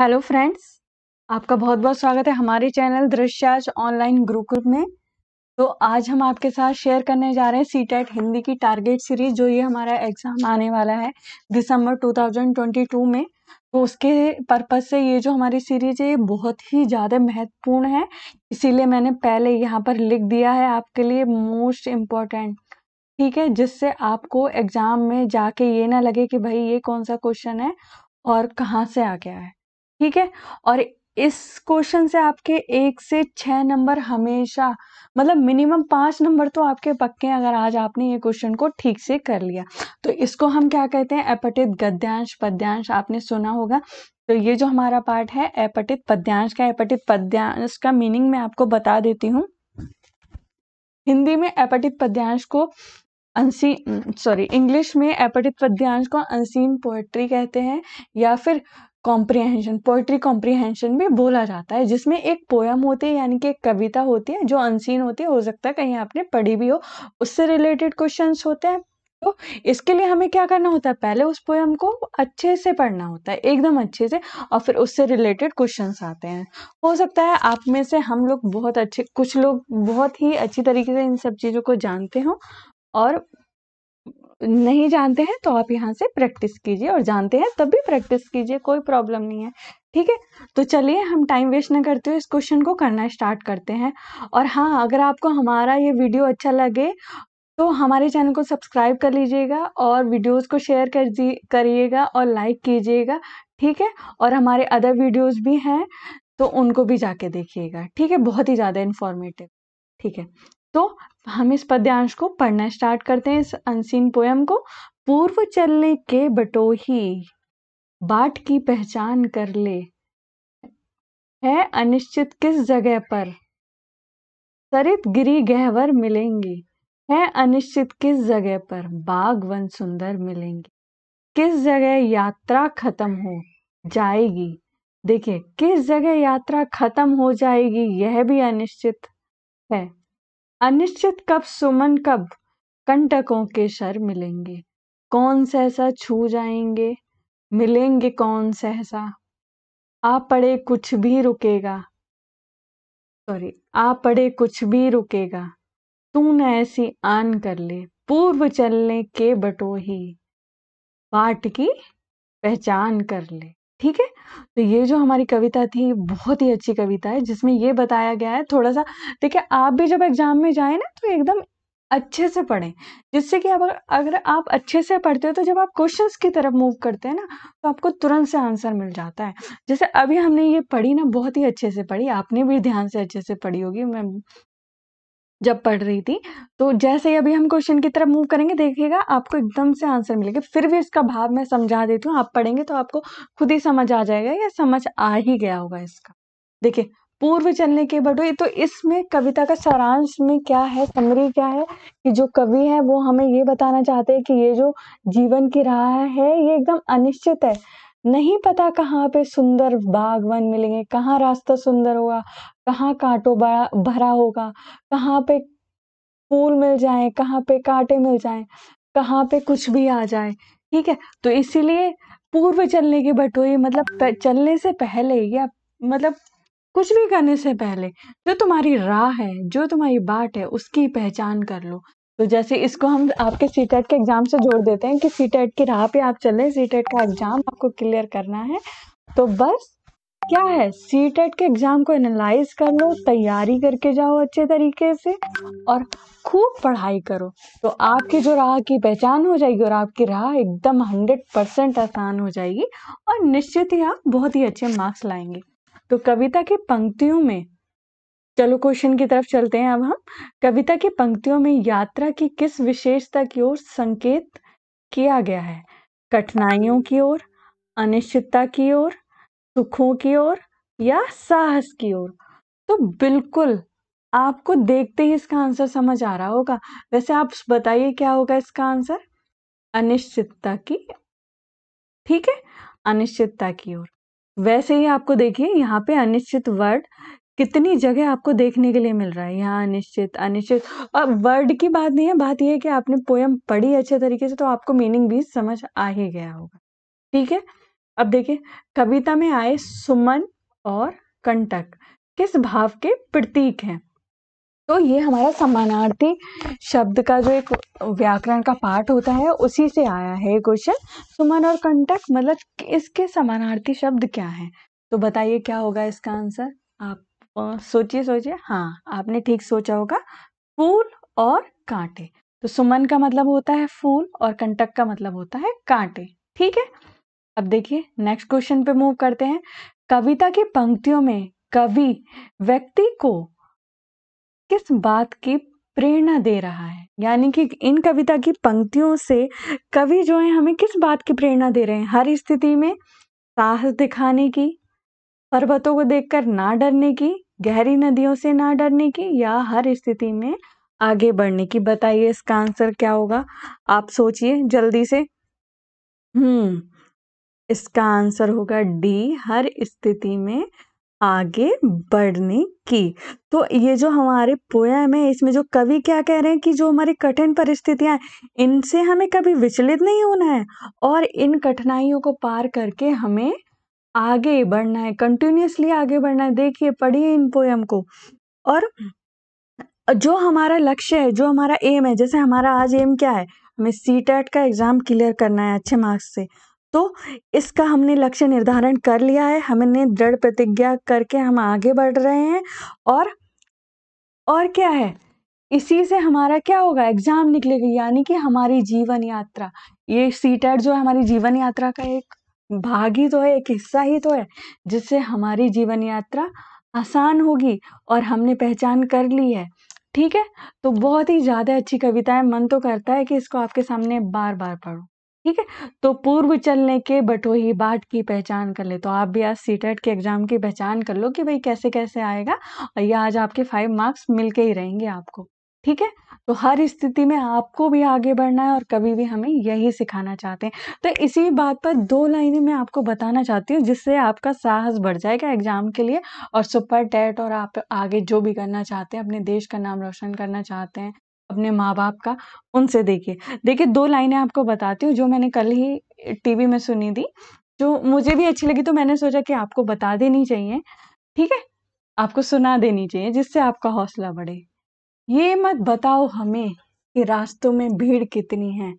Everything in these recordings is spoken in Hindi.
हेलो फ्रेंड्स आपका बहुत बहुत स्वागत है हमारे चैनल दृश्याज ऑनलाइन ग्रुप में तो आज हम आपके साथ शेयर करने जा रहे हैं सी टेट e हिंदी की टारगेट सीरीज जो ये हमारा एग्ज़ाम आने वाला है दिसंबर 2022 में तो उसके पर्पज़ से ये जो हमारी सीरीज है ये बहुत ही ज़्यादा महत्वपूर्ण है इसीलिए मैंने पहले यहाँ पर लिख दिया है आपके लिए मोस्ट इम्पॉर्टेंट ठीक है जिससे आपको एग्ज़ाम में जाके ये ना लगे कि भाई ये कौन सा क्वेश्चन है और कहाँ से आ गया है ठीक है और इस क्वेश्चन से आपके एक से छः नंबर हमेशा मतलब मिनिमम पाँच नंबर तो आपके पक्के हैं अगर आज आपने ये क्वेश्चन को ठीक से कर लिया तो इसको हम क्या कहते हैं अपटित गद्यांश पद्यांश आपने सुना होगा तो ये जो हमारा पार्ट है अपटित पद्यांश का अपटित पद्यांश का मीनिंग मैं आपको बता देती हूँ हिंदी में अपटित पद्यांश को अनसीन सॉरी इंग्लिश में अपटित पद्यांश को अनसीन पोएट्री कहते हैं या फिर कॉम्प्रिहेंशन पोइट्री कॉम्प्रिहेंशन भी बोला जाता है जिसमें एक पोयम होती है यानी कि एक कविता होती है जो अनसीन होती है हो सकता है कहीं आपने पढ़ी भी हो उससे रिलेटेड क्वेश्चंस होते हैं तो इसके लिए हमें क्या करना होता है पहले उस पोयम को अच्छे से पढ़ना होता है एकदम अच्छे से और फिर उससे रिलेटेड क्वेश्चन आते हैं हो सकता है आप में से हम लोग बहुत अच्छे कुछ लोग बहुत ही अच्छी तरीके से इन सब चीज़ों को जानते हों और नहीं जानते हैं तो आप यहाँ से प्रैक्टिस कीजिए और जानते हैं तब भी प्रैक्टिस कीजिए कोई प्रॉब्लम नहीं है ठीक है तो चलिए हम टाइम वेस्ट ना करते हुए इस क्वेश्चन को करना स्टार्ट करते हैं और हाँ अगर आपको हमारा ये वीडियो अच्छा लगे तो हमारे चैनल को सब्सक्राइब कर लीजिएगा और वीडियोज को शेयर कर करिएगा और लाइक कीजिएगा ठीक है और हमारे अदर वीडियोज भी हैं तो उनको भी जाके देखिएगा ठीक है बहुत ही ज़्यादा इन्फॉर्मेटिव ठीक है तो हम इस पद्यांश को पढ़ना स्टार्ट करते हैं इस अनसीन पोयम को पूर्व चलने के बटोही बाट की पहचान कर ले है अनिश्चित किस जगह पर सरित गिरी गहवर मिलेंगी है अनिश्चित किस जगह पर बाग वन सुंदर मिलेंगे किस जगह यात्रा खत्म हो जाएगी देखिए किस जगह यात्रा खत्म हो जाएगी यह भी अनिश्चित है अनिश्चित कब सुमन कब कंटकों के शर मिलेंगे कौन सहसा छू जाएंगे मिलेंगे कौन सहसा आ पड़े कुछ भी रुकेगा सॉरी आ पड़े कुछ भी रुकेगा तू न ऐसी आन कर ले पूर्व चलने के बटो ही बाट की पहचान कर ले ठीक है तो ये जो हमारी कविता थी बहुत ही अच्छी कविता है जिसमें ये बताया गया है थोड़ा सा देखिए आप भी जब एग्ज़ाम में जाए ना तो एकदम अच्छे से पढ़ें जिससे कि अगर अगर आप अच्छे से पढ़ते हो तो जब आप क्वेश्चंस की तरफ मूव करते हैं ना तो आपको तुरंत से आंसर मिल जाता है जैसे अभी हमने ये पढ़ी ना बहुत ही अच्छे से पढ़ी आपने भी ध्यान से अच्छे से पढ़ी होगी मैं जब पढ़ रही थी तो जैसे ही अभी हम क्वेश्चन की तरफ मूव करेंगे देखिएगा आपको एकदम से आंसर मिलेगा फिर भी इसका भाव मैं समझा देती हूँ आप पढ़ेंगे तो आपको खुद ही समझ आ जाएगा या समझ आ ही गया होगा इसका देखिए पूर्व चलने के बटो तो इसमें कविता का सारांश में क्या है समरी क्या है कि जो कवि है वो हमें ये बताना चाहते हैं कि ये जो जीवन की राह है ये एकदम अनिश्चित है नहीं पता कहाँ पे सुंदर बागवन मिलेंगे कहाँ रास्ता सुंदर होगा कहाँ कांटो भरा होगा कहाँ पे फूल मिल जाए कहाँ पे कांटे मिल जाए कहाँ पे कुछ भी आ जाए ठीक है तो इसीलिए पूर्व चलने की बटोई मतलब चलने से पहले या मतलब कुछ भी करने से पहले जो तुम्हारी राह है जो तुम्हारी बाट है उसकी पहचान कर लो तो जैसे इसको हम आपके सी टेट e के एग्ज़ाम से जोड़ देते हैं कि सी टेट e की राह पे आप चल रहे हैं सी टेट e का एग्ज़ाम आपको क्लियर करना है तो बस क्या है सी टेट के एग्ज़ाम को एनालाइज कर लो तैयारी करके जाओ अच्छे तरीके से और खूब पढ़ाई करो तो आपकी जो राह की पहचान हो जाएगी और आपकी राह एकदम हंड्रेड परसेंट आसान हो जाएगी और निश्चित ही आप बहुत ही अच्छे मार्क्स लाएंगे तो कविता की पंक्तियों में चलो क्वेश्चन की तरफ चलते हैं अब हम कविता की पंक्तियों में यात्रा की किस विशेषता की ओर संकेत किया गया है कठिनाइयों की ओर अनिश्चितता की ओर सुखों की ओर या साहस की ओर तो बिल्कुल आपको देखते ही इसका आंसर समझ आ रहा होगा वैसे आप बताइए क्या होगा इसका आंसर अनिश्चितता की ठीक है अनिश्चितता की ओर वैसे ही आपको देखिए यहाँ पे अनिश्चित वर्ड कितनी जगह आपको देखने के लिए मिल रहा है यहाँ अनिश्चित अनिश्चित और वर्ड की बात नहीं है बात यह है कि आपने पोयम पढ़ी अच्छे तरीके से तो आपको मीनिंग भी समझ आ ही गया होगा ठीक है अब देखिए कविता में आए सुमन और कंटक किस भाव के प्रतीक हैं तो ये हमारा समानार्थी शब्द का जो एक व्याकरण का पाठ होता है उसी से आया है क्वेश्चन सुमन और कंटक मतलब इसके समानार्थी शब्द क्या हैं तो बताइए क्या होगा इसका आंसर आप सोचिए सोचिए हाँ आपने ठीक सोचा होगा फूल और कांटे तो सुमन का मतलब होता है फूल और कंटक का मतलब होता है कांटे ठीक है अब देखिए नेक्स्ट क्वेश्चन पे मूव करते हैं कविता की पंक्तियों में कवि व्यक्ति को किस बात की प्रेरणा दे रहा है यानी कि इन कविता की पंक्तियों से कवि जो है हमें किस बात की प्रेरणा दे रहे हैं हर स्थिति में साहस दिखाने की पर्वतों को देखकर ना डरने की गहरी नदियों से ना डरने की या हर स्थिति में आगे बढ़ने की बताइए इसका आंसर क्या होगा आप सोचिए जल्दी से हम्म इसका आंसर होगा डी हर स्थिति में आगे बढ़ने की तो ये जो हमारे पोयम है इसमें जो कवि क्या कह रहे हैं कि जो हमारी कठिन परिस्थितियां इनसे हमें कभी विचलित नहीं होना है और इन कठिनाइयों को पार करके हमें आगे बढ़ना है कंटिन्यूसली आगे बढ़ना है देखिए पढ़िए इन पोएम को और जो हमारा लक्ष्य है जो हमारा एम है जैसे हमारा आज एम क्या है हमें सी टेट का एग्ज़ाम क्लियर करना है अच्छे मार्क्स से तो इसका हमने लक्ष्य निर्धारण कर लिया है हमने दृढ़ प्रतिज्ञा करके हम आगे बढ़ रहे हैं और और क्या है इसी से हमारा क्या होगा एग्ज़ाम निकलेगा यानी कि हमारी जीवन यात्रा ये सी टेट जो है हमारी जीवन यात्रा का एक भाग ही तो है एक हिस्सा ही तो है जिससे हमारी जीवन यात्रा आसान होगी और हमने पहचान कर ली है ठीक है तो बहुत ही ज़्यादा अच्छी कविता है मन तो करता है कि इसको आपके सामने बार बार पढ़ूँ ठीक है तो पूर्व चलने के बटोही बाट की पहचान कर ले तो आप भी आज सी e के एग्ज़ाम की पहचान कर लो कि भाई कैसे कैसे आएगा और ये आज आपके फाइव मार्क्स मिल के ही रहेंगे आपको ठीक है तो हर स्थिति में आपको भी आगे बढ़ना है और कभी भी हमें यही सिखाना चाहते हैं तो इसी बात पर दो लाइनें मैं आपको बताना चाहती हूँ जिससे आपका साहस बढ़ जाएगा एग्ज़ाम के लिए और सुपर टेट और आप आगे जो भी करना चाहते हैं अपने देश का नाम रोशन करना चाहते हैं अपने माँ बाप का उनसे देखिए देखिए दो लाइनें आपको बताती हूँ जो मैंने कल ही टीवी में सुनी थी जो मुझे भी अच्छी लगी तो मैंने सोचा कि आपको बता देनी चाहिए ठीक है आपको सुना देनी चाहिए जिससे आपका हौसला बढ़े ये मत बताओ हमें कि रास्तों में भीड़ कितनी है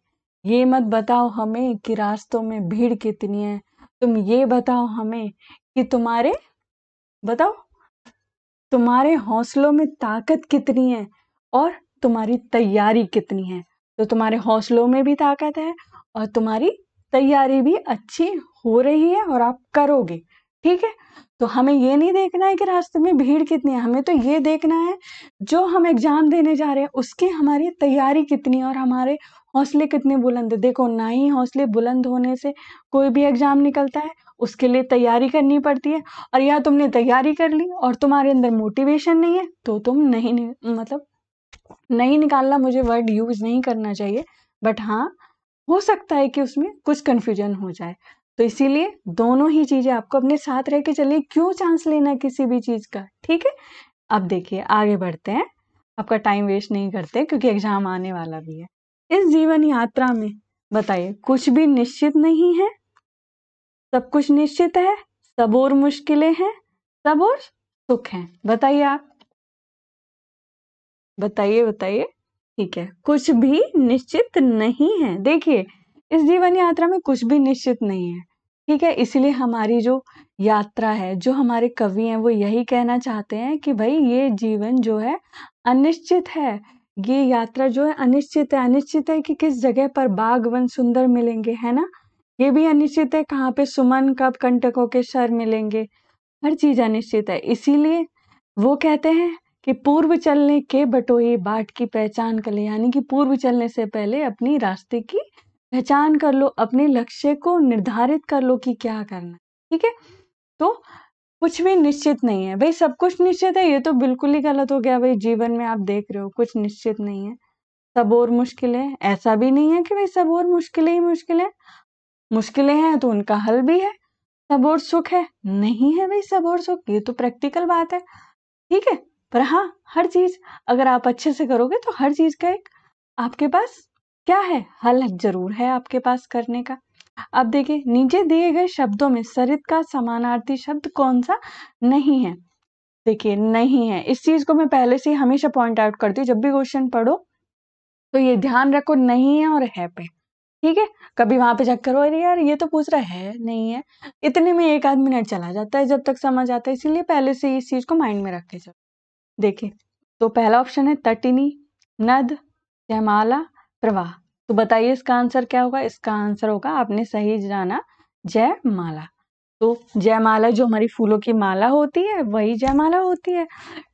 ये मत बताओ हमें कि रास्तों में भीड़ कितनी है तुम ये बताओ हमें कि तुम्हारे बताओ तुम्हारे हौसलों में ताकत कितनी है और तुम्हारी तैयारी कितनी है तो तुम्हारे हौसलों में भी ताकत है और तुम्हारी तैयारी भी अच्छी हो रही है और आप करोगे ठीक है तो हमें ये नहीं देखना है कि रास्ते में भीड़ कितनी है हमें तो ये देखना है जो हम एग्ज़ाम देने जा रहे हैं उसकी हमारी तैयारी कितनी और हमारे हौसले कितने बुलंद है देखो ना ही हौसले बुलंद होने से कोई भी एग्ज़ाम निकलता है उसके लिए तैयारी करनी पड़ती है और या तुमने तैयारी कर ली और तुम्हारे अंदर मोटिवेशन नहीं है तो तुम नहीं मतलब नहीं निकालना मुझे वर्ड यूज़ नहीं करना चाहिए बट हाँ हो सकता है कि उसमें कुछ कन्फ्यूजन हो जाए तो इसीलिए दोनों ही चीज़ें आपको अपने साथ रह के चलिए क्यों चांस लेना किसी भी चीज़ का ठीक है अब देखिए आगे बढ़ते हैं आपका टाइम वेस्ट नहीं करते क्योंकि एग्जाम आने वाला भी है इस जीवन यात्रा में बताइए कुछ भी निश्चित नहीं है सब कुछ निश्चित है सब और मुश्किलें हैं सब और सुख हैं बताइए आप बताइए बताइए ठीक है कुछ भी निश्चित नहीं है देखिए इस जीवन यात्रा में कुछ भी निश्चित नहीं है ठीक है इसलिए हमारी जो यात्रा है जो हमारे कवि हैं वो यही कहना चाहते हैं कि भाई ये जीवन जो है अनिश्चित है ये यात्रा जो है अनिश्चित है अनिश्चित है कि किस जगह पर बाघ वन सुंदर मिलेंगे है ना ये भी अनिश्चित है कहाँ पे सुमन कब कंटकों के शर मिलेंगे हर चीज अनिश्चित है इसीलिए वो कहते हैं कि पूर्व चलने के बटोही बाट की पहचान कर ले यानी कि पूर्व चलने से पहले अपनी रास्ते की पहचान कर लो अपने लक्ष्य को निर्धारित कर लो कि क्या करना ठीक है तो कुछ भी निश्चित नहीं है भाई सब कुछ निश्चित है ये तो बिल्कुल ही गलत हो गया भाई जीवन में आप देख रहे हो कुछ निश्चित नहीं है सब और मुश्किल है ऐसा भी नहीं है कि भाई सब और मुश्किलें ही मुश्किल है मुश्किलें हैं तो उनका हल भी है सब और सुख है नहीं है भाई सब और सुख ये तो प्रैक्टिकल बात है ठीक है पर हाँ हर चीज अगर आप अच्छे से करोगे तो हर चीज का एक आपके पास क्या है हल जरूर है आपके पास करने का अब देखिए नीचे दिए गए शब्दों में सरित का समानार्थी शब्द कौन सा नहीं है देखिए नहीं है इस चीज को मैं पहले से हमेशा पॉइंट आउट करती हूँ जब भी क्वेश्चन पढ़ो तो ये ध्यान रखो नहीं है और है पे ठीक है कभी वहां पे चेक करो अरे यार ये तो पूछ रहा है नहीं है इतने में एक आध मिनट चला जाता है जब तक समझ आता है इसीलिए पहले से इस चीज को माइंड में रख के चलो देखिये तो पहला ऑप्शन है तटिनी नद जयमाला प्रवाह तो बताइए इसका आंसर क्या होगा इसका आंसर होगा आपने सही जाना जयमाला तो जयमाला जो हमारी फूलों की माला होती है वही जयमाला होती है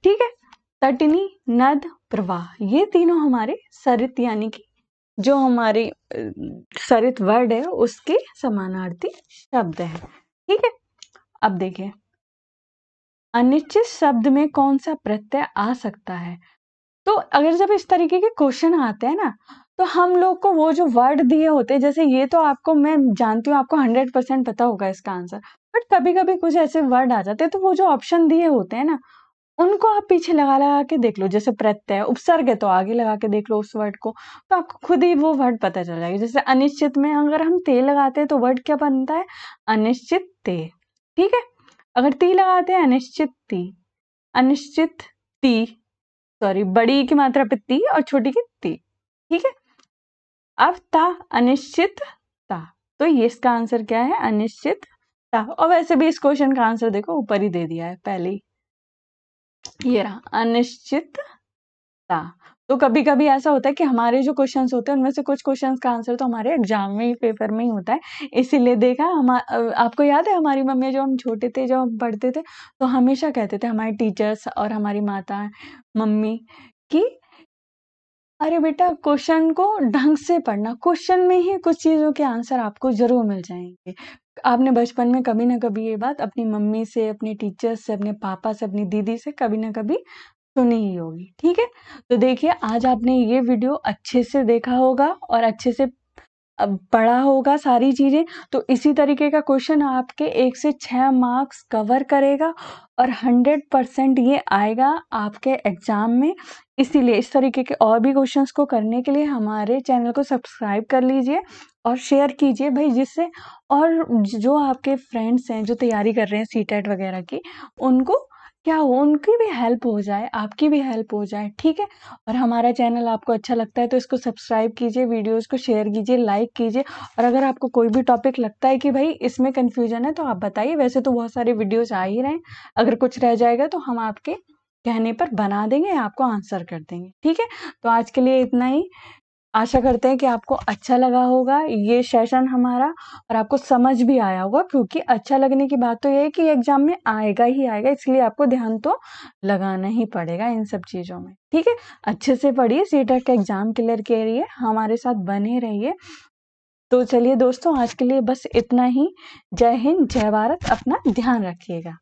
ठीक है तटनी नद प्रवाह ये तीनों हमारे सरित यानी कि जो हमारी सरित वर्ड है उसके समानार्थी शब्द है ठीक है अब देखिए अनिश्चित शब्द में कौन सा प्रत्यय आ सकता है तो अगर जब इस तरीके के क्वेश्चन आते हैं ना तो हम लोग को वो जो वर्ड दिए होते हैं जैसे ये तो आपको मैं जानती हूँ आपको हंड्रेड परसेंट पता होगा इसका आंसर बट कभी कभी कुछ ऐसे वर्ड आ जाते हैं तो वो जो ऑप्शन दिए होते हैं ना उनको आप पीछे लगा लगा के देख लो जैसे प्रत्यय उपसर्ग है तो आगे लगा के देख लो उस वर्ड को तो आपको खुद ही वो वर्ड पता चल जाएगा जैसे अनिश्चित में अगर हम ते लगाते हैं तो वर्ड क्या बनता है अनिश्चित ते ठीक है अगर ती लगाते हैं अनिश्चित ती अनिश्चित ती सॉरी बड़ी की मात्रा पे ती और छोटी की ती ठीक है अब ता अनिश्चितता तो ये इसका आंसर क्या है अनिश्चितता और वैसे भी इस क्वेश्चन का आंसर देखो ऊपर ही दे दिया है पहले ये रहा अनिश्चितता तो कभी कभी ऐसा होता है कि हमारे जो क्वेश्चन होते हैं उनमें से कुछ क्वेश्चन का आंसर तो हमारे एग्जाम में ही पेपर में ही होता है इसीलिए देखा हम आपको याद है हमारी मम्मी जो हम छोटे थे जब हम पढ़ते थे तो हमेशा कहते थे हमारे टीचर्स और हमारी माता मम्मी कि अरे बेटा क्वेश्चन को ढंग से पढ़ना क्वेश्चन में ही कुछ चीज़ों के आंसर आपको ज़रूर मिल जाएंगे आपने बचपन में कभी ना कभी ये बात अपनी मम्मी से अपने टीचर्स से अपने पापा से अपनी दीदी से कभी ना कभी सुनी ही होगी ठीक है तो देखिए आज आपने ये वीडियो अच्छे से देखा होगा और अच्छे से पढ़ा होगा सारी चीज़ें तो इसी तरीके का क्वेश्चन आपके एक से छः मार्क्स कवर करेगा और हंड्रेड परसेंट ये आएगा आपके एग्ज़ाम में इसीलिए इस तरीके के और भी क्वेश्चंस को करने के लिए हमारे चैनल को सब्सक्राइब कर लीजिए और शेयर कीजिए भाई जिससे और जो आपके फ्रेंड्स हैं जो तैयारी कर रहे हैं सी टेट e वगैरह की उनको क्या हो उनकी भी हेल्प हो जाए आपकी भी हेल्प हो जाए ठीक है और हमारा चैनल आपको अच्छा लगता है तो इसको सब्सक्राइब कीजिए वीडियोस को शेयर कीजिए लाइक कीजिए और अगर आपको कोई भी टॉपिक लगता है कि भाई इसमें कन्फ्यूजन है तो आप बताइए वैसे तो बहुत सारे वीडियोज़ आ ही रहे हैं अगर कुछ रह जाएगा तो हम आपके कहने पर बना देंगे आपको आंसर कर देंगे ठीक है तो आज के लिए इतना ही आशा करते हैं कि आपको अच्छा लगा होगा ये सेशन हमारा और आपको समझ भी आया होगा क्योंकि अच्छा लगने की बात तो ये है कि एग्ज़ाम में आएगा ही आएगा इसलिए आपको ध्यान तो लगाना ही पड़ेगा इन सब चीज़ों में ठीक है अच्छे से पढ़िए सी e का एग्ज़ाम क्लियर के लिए हमारे साथ बने रहिए तो चलिए दोस्तों आज के लिए बस इतना ही जय हिंद जय भारत अपना ध्यान रखिएगा